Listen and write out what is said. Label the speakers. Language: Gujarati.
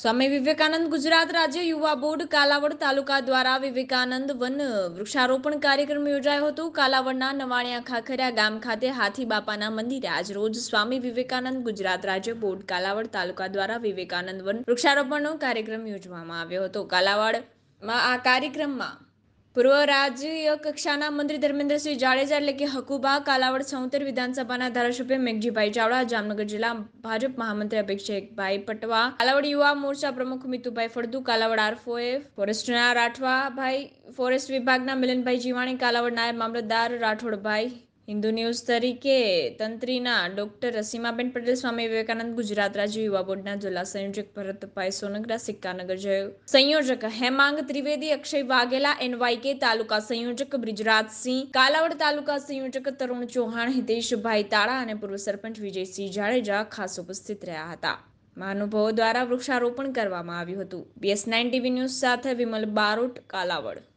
Speaker 1: સ્વામી વિવેકાનંદ ગુજરાત રાજ્ય યુવા બોર્ડ કાલાવડ તાલુકા દ્વારા વિવેકાનંદ વન વૃક્ષારોપણ કાર્યક્રમ યોજાયો હતો કાલાવડના નવાણિયા ખાખરિયા ગામ ખાતે હાથી બાપાના મંદિરે આજરોજ સ્વામી વિવેકાનંદ ગુજરાત રાજ્ય બોર્ડ કાલાવડ તાલુકા દ્વારા વિવેકાનંદ વન વૃક્ષારોપણનો કાર્યક્રમ યોજવામાં આવ્યો હતો કાલાવડમાં આ કાર્યક્રમમાં પૂર્વ રાજ્ય કક્ષાના મંત્રી ધર્મેન્દ્રસિંહ જાડેજા એટલે કે હકુબા કાલાવડ સૌતેર વિધાનસભાના ધારાસભ્ય મેઘજીભાઈ ચાવડા જામનગર જિલ્લા ભાજપ મહામંત્રી અભિષેકભાઈ પટવા કાલાવડ યુવા મોરચા પ્રમુખ મિતુભાઈ ફળદુ કાલાવડ આરફોએ ફોરેસ્ટના રાઠવાભાઈ ફોરેસ્ટ વિભાગના મિલનભાઈ જીવાણી કાલાવડ નાયબ મામલતદાર રાઠોડભાઈ હિન્દુ ન્યૂઝ તરીકે તંત્રીના ડોક્ટર રસીમાબેન પટેલ સ્વામી વિવેકાનંદ ગુજરાત રાજ્ય યુવા બોર્ડના જિલ્લા સંયોજક ભરતભાઈ સોનગરા સિક્કાનગર સંયોજક હેમાંગ ત્રિવેદી અક્ષય વાઘેલા એનવાયકે તાલુકા સંયોજક બ્રિજરાજસિંહ કાલાવડ તાલુકા સંયોજક તરુણ ચૌહાણ હિતેશભાઈ તાળા અને પૂર્વ સરપંચ વિજયસિંહ જાડેજા ખાસ ઉપસ્થિત રહ્યા હતા મહાનુભવો દ્વારા વૃક્ષારોપણ કરવામાં આવ્યું હતું બીએસ નાઇન ટીવી ન્યૂઝ સાથે વિમલ બારોટ કાલાવડ